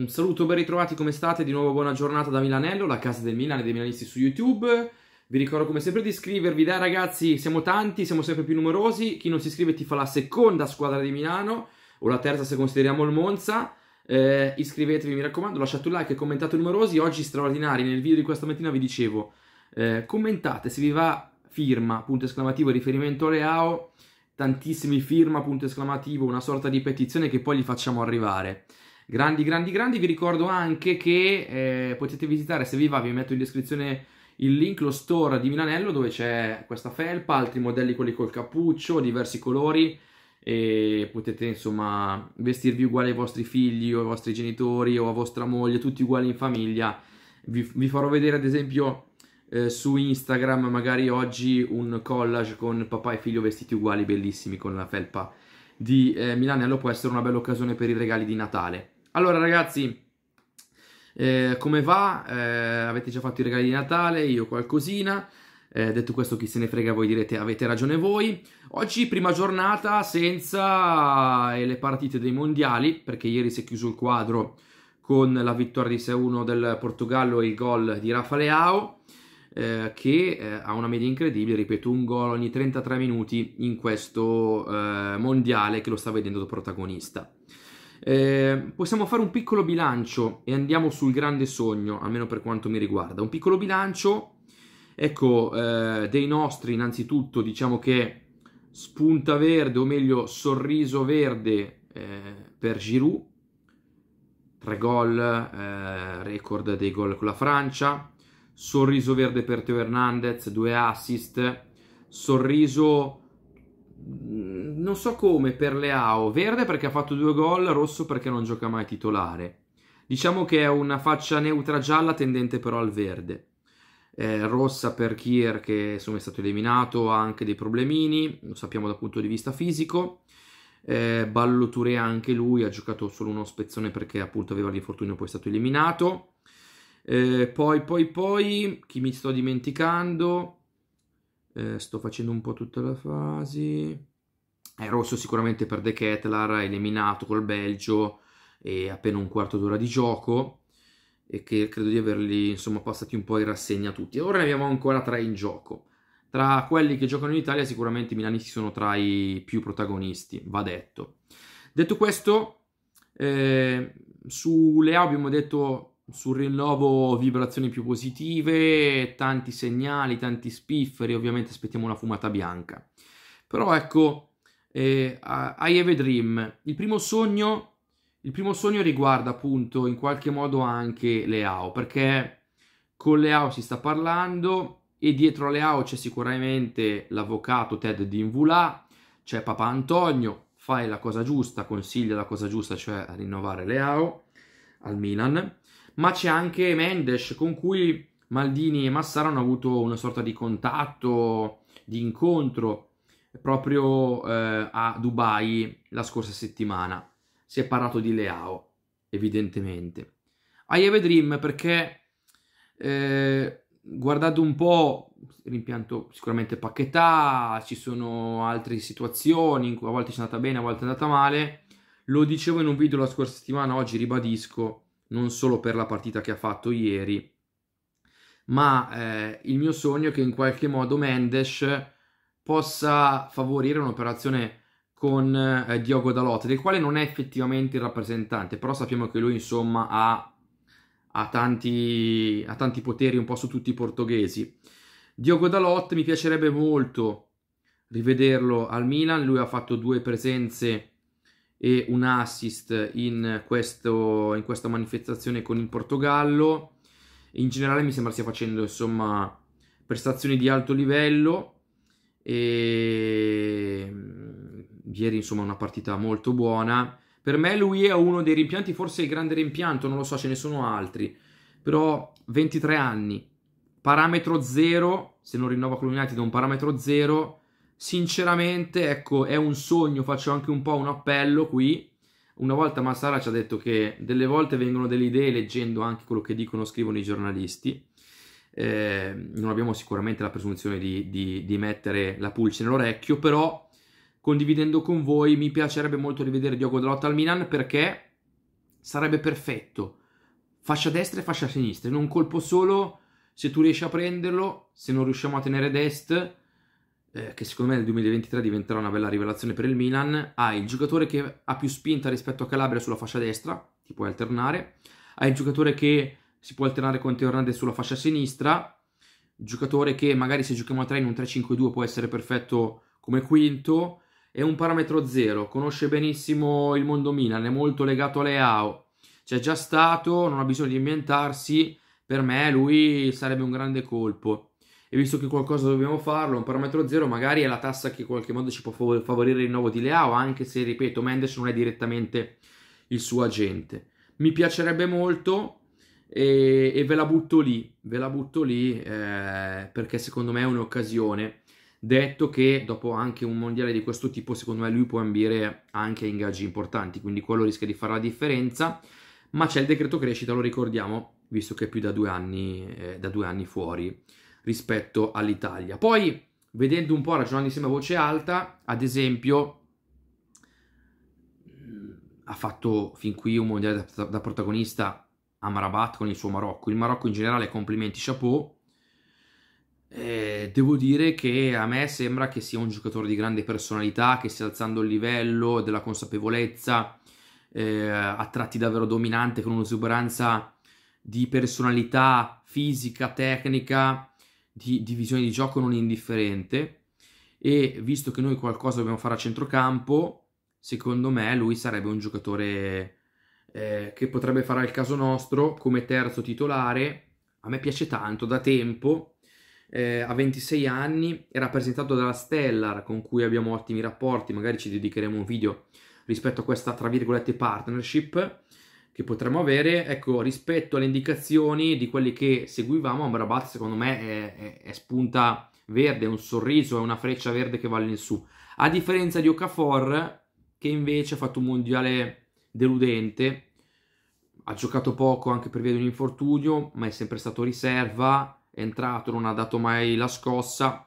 Un saluto, ben ritrovati, come state? Di nuovo buona giornata da Milanello, la casa del Milan e dei milanisti su YouTube. Vi ricordo come sempre di iscrivervi, dai ragazzi, siamo tanti, siamo sempre più numerosi. Chi non si iscrive ti fa la seconda squadra di Milano, o la terza se consideriamo il Monza. Eh, iscrivetevi, mi raccomando, lasciate un like e commentate numerosi. Oggi straordinari, nel video di questa mattina vi dicevo, eh, commentate se vi va firma, punto esclamativo, riferimento a Leao, tantissimi firma, punto esclamativo, una sorta di petizione che poi gli facciamo arrivare grandi, grandi, grandi. Vi ricordo anche che eh, potete visitare, se vi va, vi metto in descrizione il link, lo store di Milanello dove c'è questa felpa, altri modelli quelli col cappuccio, diversi colori e potete insomma vestirvi uguali ai vostri figli o ai vostri genitori o a vostra moglie, tutti uguali in famiglia. Vi, vi farò vedere ad esempio eh, su Instagram magari oggi un collage con papà e figlio vestiti uguali, bellissimi con la felpa di eh, Milanello, può essere una bella occasione per i regali di Natale. Allora ragazzi, eh, come va? Eh, avete già fatto i regali di Natale, io qualcosina. Eh, detto questo, chi se ne frega, voi direte avete ragione voi. Oggi prima giornata senza eh, le partite dei mondiali, perché ieri si è chiuso il quadro con la vittoria di 6-1 del Portogallo e il gol di Rafa Leao, eh, che eh, ha una media incredibile, ripeto, un gol ogni 33 minuti in questo eh, mondiale che lo sta vedendo protagonista. Ehm, possiamo fare un piccolo bilancio e andiamo sul grande sogno, almeno per quanto mi riguarda. Un piccolo bilancio, ecco, eh, dei nostri innanzitutto diciamo che spunta verde, o meglio sorriso verde eh, per Giroud, tre gol, eh, record dei gol con la Francia, sorriso verde per Teo Hernandez, due assist, sorriso Mm, non so come per Leao, verde perché ha fatto due gol, rosso perché non gioca mai titolare. Diciamo che è una faccia neutra gialla tendente però al verde. Eh, rossa per Kier che insomma, è stato eliminato, ha anche dei problemini, lo sappiamo dal punto di vista fisico. Eh, Ballo Touré anche lui ha giocato solo uno spezzone perché appunto aveva l'infortunio poi è stato eliminato. Eh, poi poi poi chi mi sto dimenticando? eh, sto facendo un po' tutta la fase eh, è rosso sicuramente per De Kettler, eliminato col Belgio e appena un quarto d'ora di gioco e che credo di averli insomma passati un po' in rassegna tutti ora ne abbiamo ancora tre in gioco tra quelli che giocano in Italia sicuramente i milanisti sono tra i più protagonisti va detto detto questo eh, sulle A abbiamo detto sul rinnovo vibrazioni più positive, tanti segnali, tanti spifferi, ovviamente aspettiamo una fumata bianca. Però ecco, eh, I have a dream, il primo sogno, il primo sogno riguarda appunto in qualche modo anche le perché con le si sta parlando e dietro alle AO c'è sicuramente l'avvocato Ted Dinvula, c'è Papa Antonio, fai la cosa giusta, consiglia la cosa giusta, cioè rinnovare le al Milan ma c'è anche Mendes con cui Maldini e Massaro hanno avuto una sorta di contatto, di incontro proprio eh, a Dubai la scorsa settimana. Si è parlato di Leao, evidentemente. I have a Dream perché eh, guardando un po' rimpianto sicuramente Pacchetta, ci sono altre situazioni in cui a volte è andata bene, a volte è andata male. Lo dicevo in un video la scorsa settimana, oggi ribadisco non solo per la partita che ha fatto ieri, ma eh, il mio sogno è che in qualche modo Mendes possa favorire un'operazione con eh, Diogo Dalot, del quale non è effettivamente il rappresentante, però sappiamo che lui insomma ha, ha, tanti, ha tanti poteri un po' su tutti i portoghesi. Diogo Dalot mi piacerebbe molto rivederlo al Milan, lui ha fatto due presenze e un assist in, questo, in questa manifestazione con il Portogallo. In generale mi sembra stia facendo insomma prestazioni di alto livello e mm, ieri insomma una partita molto buona. Per me lui è uno dei rimpianti, forse il grande rimpianto, non lo so, ce ne sono altri. Però 23 anni, parametro 0, se non rinnova con l'United un parametro 0, Sinceramente, ecco, è un sogno, faccio anche un po' un appello qui. Una volta Massara ci ha detto che delle volte vengono delle idee leggendo anche quello che dicono o scrivono i giornalisti. Eh, non abbiamo sicuramente la presunzione di, di, di mettere la pulce nell'orecchio, però condividendo con voi mi piacerebbe molto rivedere Diogo Dalot al Milan perché sarebbe perfetto. Fascia destra e fascia sinistra, in un colpo solo, se tu riesci a prenderlo, se non riusciamo a tenere destra, eh, che secondo me nel 2023 diventerà una bella rivelazione per il Milan, hai il giocatore che ha più spinta rispetto a Calabria sulla fascia destra, ti puoi alternare, hai il giocatore che si può alternare con Teo Hernandez sulla fascia sinistra, il giocatore che magari se giochiamo a 3 in un 3-5-2 può essere perfetto come quinto, è un parametro zero, conosce benissimo il mondo Milan, è molto legato a AO, c'è già stato, non ha bisogno di inventarsi, per me lui sarebbe un grande colpo e visto che qualcosa dobbiamo farlo, un parametro zero magari è la tassa che in qualche modo ci può favorire il rinnovo di Leao, anche se, ripeto, Mendes non è direttamente il suo agente. Mi piacerebbe molto e, e ve la butto lì, ve la butto lì eh, perché secondo me è un'occasione. Detto che dopo anche un mondiale di questo tipo, secondo me lui può ambire anche a ingaggi importanti, quindi quello rischia di fare la differenza. Ma c'è il decreto crescita, lo ricordiamo, visto che è più da due anni, eh, da due anni fuori rispetto all'Italia. Poi, vedendo un po', ragionando insieme a voce alta, ad esempio, ha fatto fin qui un mondiale da, da protagonista Amrabat con il suo Marocco. Il Marocco in generale, complimenti, chapeau. Eh, devo dire che a me sembra che sia un giocatore di grande personalità, che stia alzando il livello della consapevolezza, eh, a tratti davvero dominante, con un'esuberanza di personalità fisica, tecnica, di divisione di gioco non indifferente e visto che noi qualcosa dobbiamo fare a centrocampo, secondo me lui sarebbe un giocatore eh, che potrebbe fare al caso nostro come terzo titolare. A me piace tanto da tempo. Eh, a 26 anni è rappresentato dalla Stellar con cui abbiamo ottimi rapporti, magari ci dedicheremo un video rispetto a questa tra virgolette partnership che potremmo avere, ecco, rispetto alle indicazioni di quelli che seguivamo, Amrabat secondo me è, è, è spunta verde, è un sorriso, è una freccia verde che va in su. A differenza di Okafor, che invece ha fatto un mondiale deludente, ha giocato poco anche per via di un infortunio, ma è sempre stato riserva, è entrato, non ha dato mai la scossa.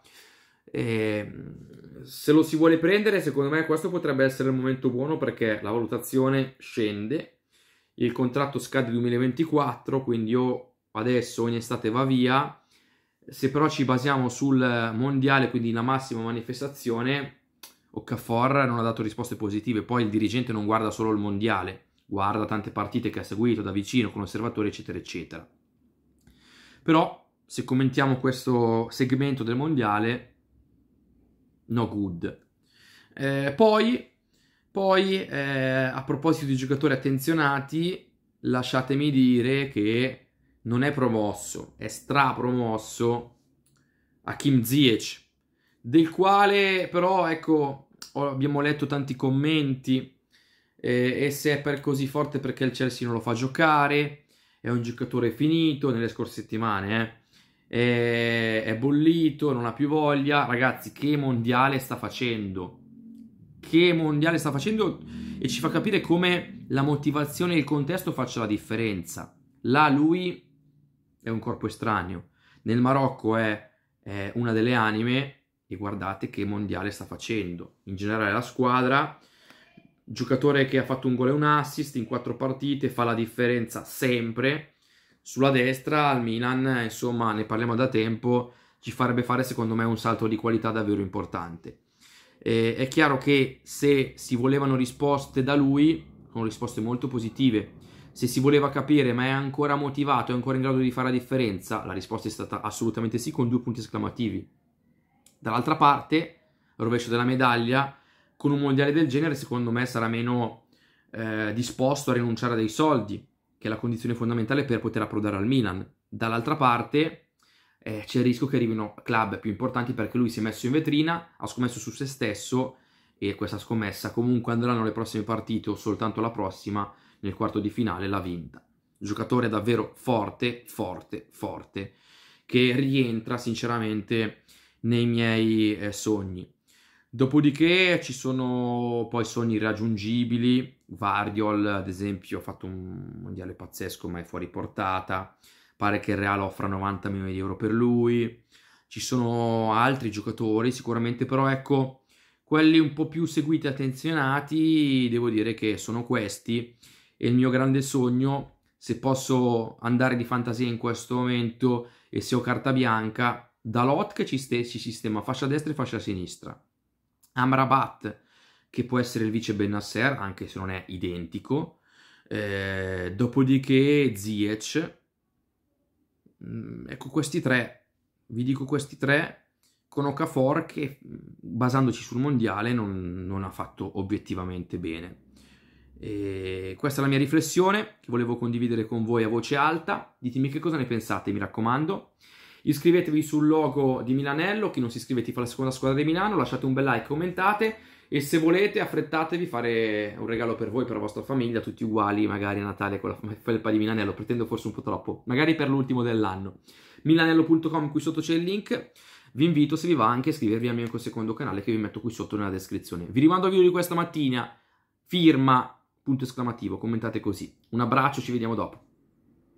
E ehm, se lo si vuole prendere, secondo me questo potrebbe essere il momento buono perché la valutazione scende il contratto scade 2024, quindi io adesso o in estate va via. Se però ci basiamo sul mondiale, quindi la massima manifestazione, Okafor non ha dato risposte positive. Poi il dirigente non guarda solo il mondiale, guarda tante partite che ha seguito da vicino, con osservatori, eccetera, eccetera. Però se commentiamo questo segmento del mondiale, no good. Eh, poi poi, eh, a proposito di giocatori attenzionati, lasciatemi dire che non è promosso, è strapromosso Hakim Ziyech, del quale però, ecco, abbiamo letto tanti commenti eh, e se è per così forte perché il Chelsea non lo fa giocare, è un giocatore finito nelle scorse settimane, eh. è, eh, è bollito, non ha più voglia. Ragazzi, che mondiale sta facendo? che mondiale sta facendo e ci fa capire come la motivazione e il contesto faccia la differenza. Là lui è un corpo estraneo, nel Marocco è, è una delle anime e guardate che mondiale sta facendo. In generale la squadra, giocatore che ha fatto un gol e un assist in quattro partite, fa la differenza sempre. Sulla destra al Milan, insomma, ne parliamo da tempo, ci farebbe fare secondo me un salto di qualità davvero importante. Eh, è chiaro che se si volevano risposte da lui, sono risposte molto positive. Se si voleva capire ma è ancora motivato, è ancora in grado di fare la differenza, la risposta è stata assolutamente sì con due punti esclamativi. Dall'altra parte, rovescio della medaglia, con un mondiale del genere secondo me sarà meno eh, disposto a rinunciare a dei soldi, che è la condizione fondamentale per poter approdare al Milan. Dall'altra parte, eh, c'è il rischio che arrivino club più importanti perché lui si è messo in vetrina, ha scommesso su se stesso e questa scommessa comunque andranno le prossime partite o soltanto la prossima nel quarto di finale l'ha vinta. Giocatore davvero forte, forte, forte, che rientra sinceramente nei miei eh, sogni. Dopodiché ci sono poi sogni irraggiungibili, Vardiol ad esempio ha fatto un mondiale pazzesco ma è fuori portata, pare che il Real offra 90 milioni di euro per lui, ci sono altri giocatori sicuramente, però ecco, quelli un po' più seguiti e attenzionati, devo dire che sono questi e il mio grande sogno, se posso andare di fantasia in questo momento e se ho carta bianca, da lot che ci, st- ci sistema fascia destra e fascia sinistra, Amrabat che può essere il vice Benasser, anche se non è identico, eh, dopodiché Ziyech Mm, ecco questi tre, vi dico questi tre con Okafor che mm, basandoci sul mondiale non, non ha fatto obiettivamente bene. E questa è la mia riflessione che volevo condividere con voi a voce alta. Ditemi che cosa ne pensate, mi raccomando. Iscrivetevi sul logo di Milanello, chi non si iscrive ti fa la seconda squadra di Milano, lasciate un bel like, commentate e se volete, affrettatevi a fare un regalo per voi, per la vostra famiglia, tutti uguali, magari a Natale con la felpa di Milanello. Pretendo forse un po' troppo, magari per l'ultimo dell'anno. Milanello.com, qui sotto c'è il link. Vi invito, se vi va, anche a iscrivervi al mio secondo canale che vi metto qui sotto nella descrizione. Vi rimando al video di questa mattina. Firma, punto esclamativo, commentate così. Un abbraccio, ci vediamo dopo.